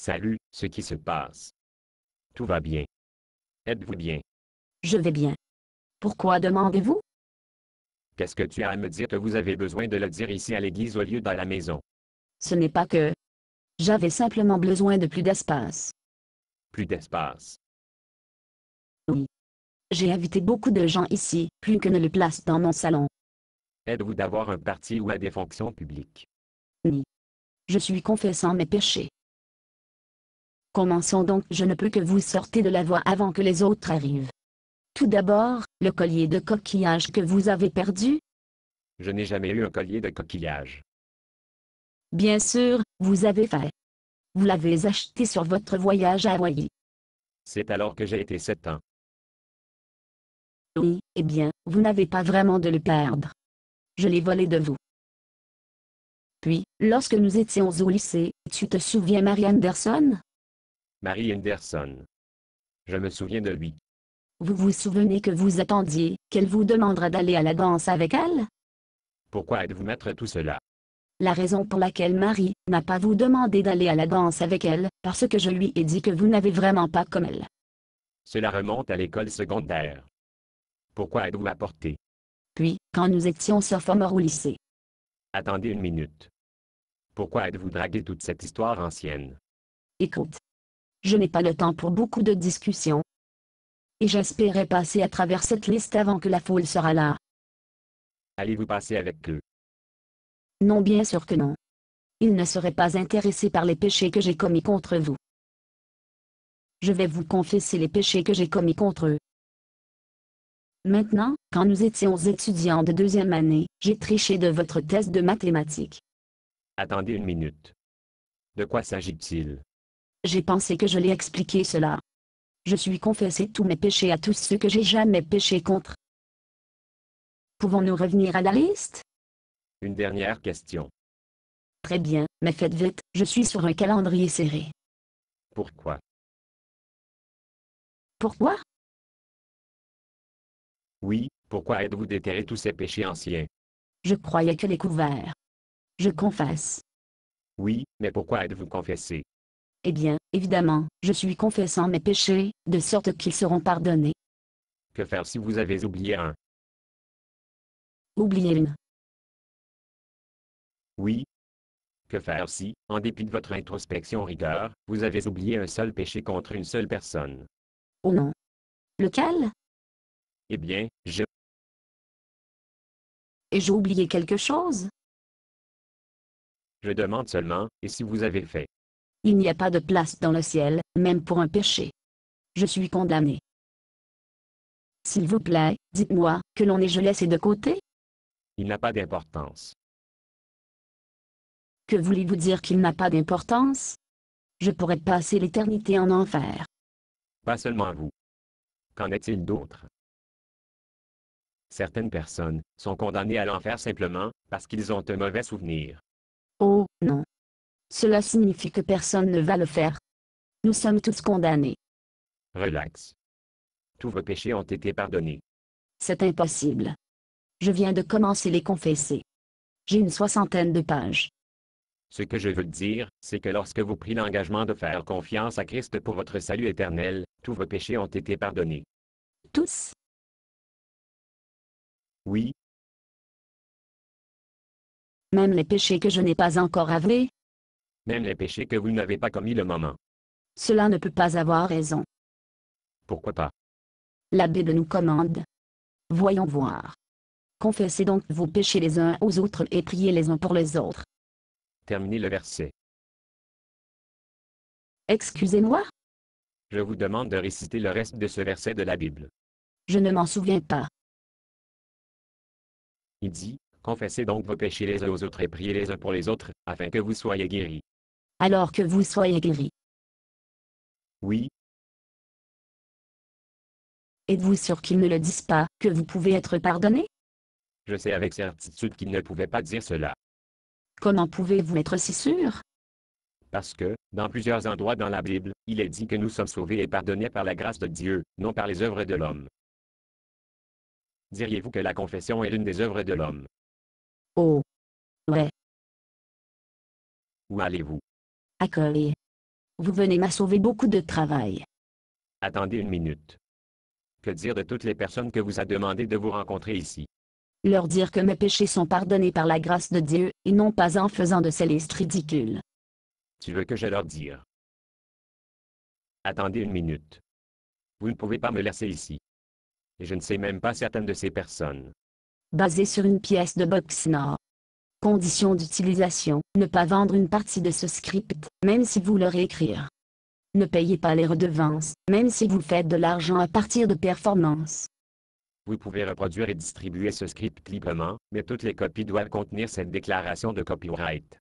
Salut, ce qui se passe Tout va bien. Êtes-vous bien Je vais bien. Pourquoi demandez-vous Qu'est-ce que tu as à me dire que vous avez besoin de le dire ici à l'église au lieu dans la maison Ce n'est pas que... J'avais simplement besoin de plus d'espace. Plus d'espace Oui. J'ai invité beaucoup de gens ici, plus que ne le place dans mon salon. Êtes-vous d'avoir un parti ou à des fonctions publiques Oui. Je suis confessant mes péchés. Commençons donc je ne peux que vous sortez de la voie avant que les autres arrivent. Tout d'abord, le collier de coquillage que vous avez perdu. Je n'ai jamais eu un collier de coquillage. Bien sûr, vous avez fait. Vous l'avez acheté sur votre voyage à Hawaï. C'est alors que j'ai été sept ans. Oui, eh bien, vous n'avez pas vraiment de le perdre. Je l'ai volé de vous. Puis, lorsque nous étions au lycée, tu te souviens Marie Anderson Marie Henderson. Je me souviens de lui. Vous vous souvenez que vous attendiez qu'elle vous demandera d'aller à la danse avec elle Pourquoi êtes-vous mettre tout cela La raison pour laquelle Marie n'a pas vous demandé d'aller à la danse avec elle, parce que je lui ai dit que vous n'avez vraiment pas comme elle. Cela remonte à l'école secondaire. Pourquoi êtes-vous apporté Puis, quand nous étions sophomores au lycée. Attendez une minute. Pourquoi êtes-vous dragué toute cette histoire ancienne Écoute, je n'ai pas le temps pour beaucoup de discussions. Et j'espérais passer à travers cette liste avant que la foule sera là. Allez-vous passer avec eux Non bien sûr que non. Ils ne seraient pas intéressés par les péchés que j'ai commis contre vous. Je vais vous confesser les péchés que j'ai commis contre eux. Maintenant, quand nous étions étudiants de deuxième année, j'ai triché de votre test de mathématiques. Attendez une minute. De quoi s'agit-il j'ai pensé que je l'ai expliqué cela. Je suis confessé tous mes péchés à tous ceux que j'ai jamais péché contre. Pouvons-nous revenir à la liste Une dernière question. Très bien, mais faites vite, je suis sur un calendrier serré. Pourquoi Pourquoi Oui, pourquoi êtes-vous déterré tous ces péchés anciens Je croyais que les couverts. Je confesse. Oui, mais pourquoi êtes-vous confessé eh bien, évidemment, je suis confessant mes péchés, de sorte qu'ils seront pardonnés. Que faire si vous avez oublié un Oublié une. Oui. Que faire si, en dépit de votre introspection rigueur, vous avez oublié un seul péché contre une seule personne Oh non. Lequel Eh bien, je... Et j'ai oublié quelque chose Je demande seulement, et si vous avez fait il n'y a pas de place dans le ciel, même pour un péché. Je suis condamné. S'il vous plaît, dites-moi, que l'on est je laissé de côté Il n'a pas d'importance. Que voulez-vous dire qu'il n'a pas d'importance Je pourrais passer l'éternité en enfer. Pas seulement vous. Qu'en est-il d'autre Certaines personnes sont condamnées à l'enfer simplement parce qu'ils ont un mauvais souvenir. Oh, non, cela signifie que personne ne va le faire. Nous sommes tous condamnés. Relax. Tous vos péchés ont été pardonnés. C'est impossible. Je viens de commencer les confesser. J'ai une soixantaine de pages. Ce que je veux dire, c'est que lorsque vous priez l'engagement de faire confiance à Christ pour votre salut éternel, tous vos péchés ont été pardonnés. Tous Oui. Même les péchés que je n'ai pas encore avoués même les péchés que vous n'avez pas commis le moment. Cela ne peut pas avoir raison. Pourquoi pas La Bible nous commande. Voyons voir. Confessez donc vos péchés les uns aux autres et priez les uns pour les autres. Terminez le verset. Excusez-moi Je vous demande de réciter le reste de ce verset de la Bible. Je ne m'en souviens pas. Il dit, Confessez donc vos péchés les uns aux autres et priez les uns pour les autres, afin que vous soyez guéris alors que vous soyez guéri. Oui. Êtes-vous sûr qu'ils ne le disent pas, que vous pouvez être pardonné Je sais avec certitude qu'ils ne pouvaient pas dire cela. Comment pouvez-vous être si sûr Parce que, dans plusieurs endroits dans la Bible, il est dit que nous sommes sauvés et pardonnés par la grâce de Dieu, non par les œuvres de l'homme. Diriez-vous que la confession est l'une des œuvres de l'homme Oh. Ouais. Où allez-vous accueil. Vous venez m'a sauver beaucoup de travail. Attendez une minute. Que dire de toutes les personnes que vous a demandé de vous rencontrer ici? Leur dire que mes péchés sont pardonnés par la grâce de Dieu, et non pas en faisant de ces listes ridicules. Tu veux que je leur dise? Attendez une minute. Vous ne pouvez pas me laisser ici. Et je ne sais même pas certaines de ces personnes. Basé sur une pièce de boxe nord. Conditions d'utilisation. Ne pas vendre une partie de ce script, même si vous le réécrire. Ne payez pas les redevances, même si vous faites de l'argent à partir de performances. Vous pouvez reproduire et distribuer ce script librement, mais toutes les copies doivent contenir cette déclaration de copyright.